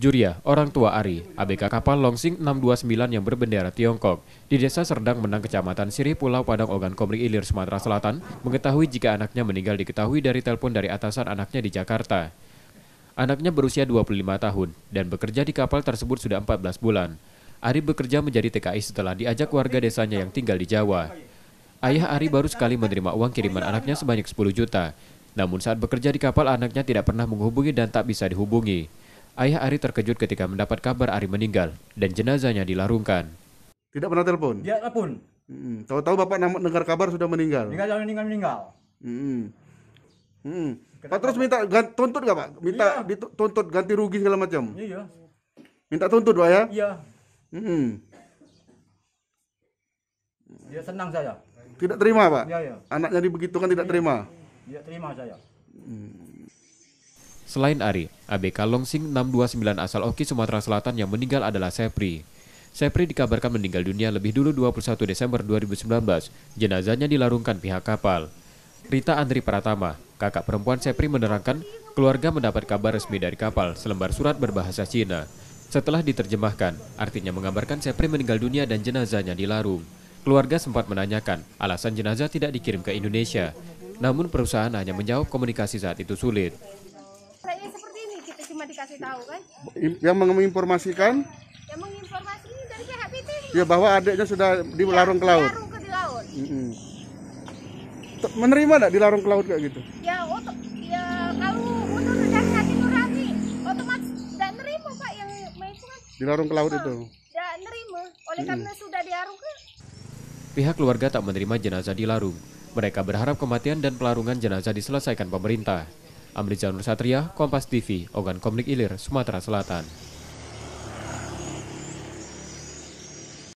Juria, orang tua Ari, ABK kapal Longsing 629 yang berbendera Tiongkok, di desa Serdang Menang, Kecamatan Sirih Pulau Padang, Ogan, Komering Ilir, Sumatera Selatan, mengetahui jika anaknya meninggal diketahui dari telepon dari atasan anaknya di Jakarta. Anaknya berusia 25 tahun dan bekerja di kapal tersebut sudah 14 bulan. Ari bekerja menjadi TKI setelah diajak warga desanya yang tinggal di Jawa. Ayah Ari baru sekali menerima uang kiriman anaknya sebanyak 10 juta. Namun saat bekerja di kapal anaknya tidak pernah menghubungi dan tak bisa dihubungi. Ayah Ari terkejut ketika mendapat kabar Ari meninggal dan jenazahnya dilarungkan. Tidak pernah telepon? Tidak telepon. Hmm, tahu-tahu bapak dengar kabar sudah meninggal. Meninggal, meninggal, meninggal. Hmm. Hmm. Pak terus minta tuntut gak pak? Minta iya. dituntut ganti rugi segala macam. Iya. Minta tuntut pak ya? Iya. Hmm. Dia senang saya. Tidak terima pak? Iya, iya. Anaknya dibegitukan tidak iya. terima? Tidak terima saya. Hmm. Selain Ari, ABK Longsing 629 asal Oki, Sumatera Selatan yang meninggal adalah Sepri. Sepri dikabarkan meninggal dunia lebih dulu 21 Desember 2019. Jenazahnya dilarungkan pihak kapal. Rita Andri Pratama, kakak perempuan Sepri menerangkan keluarga mendapat kabar resmi dari kapal selembar surat berbahasa Cina. Setelah diterjemahkan, artinya menggambarkan Sepri meninggal dunia dan jenazahnya dilarung. Keluarga sempat menanyakan alasan jenazah tidak dikirim ke Indonesia. Namun perusahaan hanya menjawab komunikasi saat itu sulit cuma dikasih tahu kan? Yang menginformasikan? Yang menginformasikan dari PT. Ya bahwa adiknya sudah dilarung iya, ya, ke laut. Dilarung ke di laut. Mm -hmm. Menerima tidak dilarung ke laut kayak gitu? Ya, untuk ya kalau untuk dari hati nurani otomatis tidak nerima pak yang itu kan. Dilarung ke laut itu? Tidak nerima, oleh mm -hmm. karena sudah dilarung ke. Pihak keluarga tak menerima jenazah dilarung. Mereka berharap kematian dan pelarungan jenazah diselesaikan pemerintah. Amri Janur Satria, Kompas TV, Ogan Komunik Ilir, Sumatera Selatan.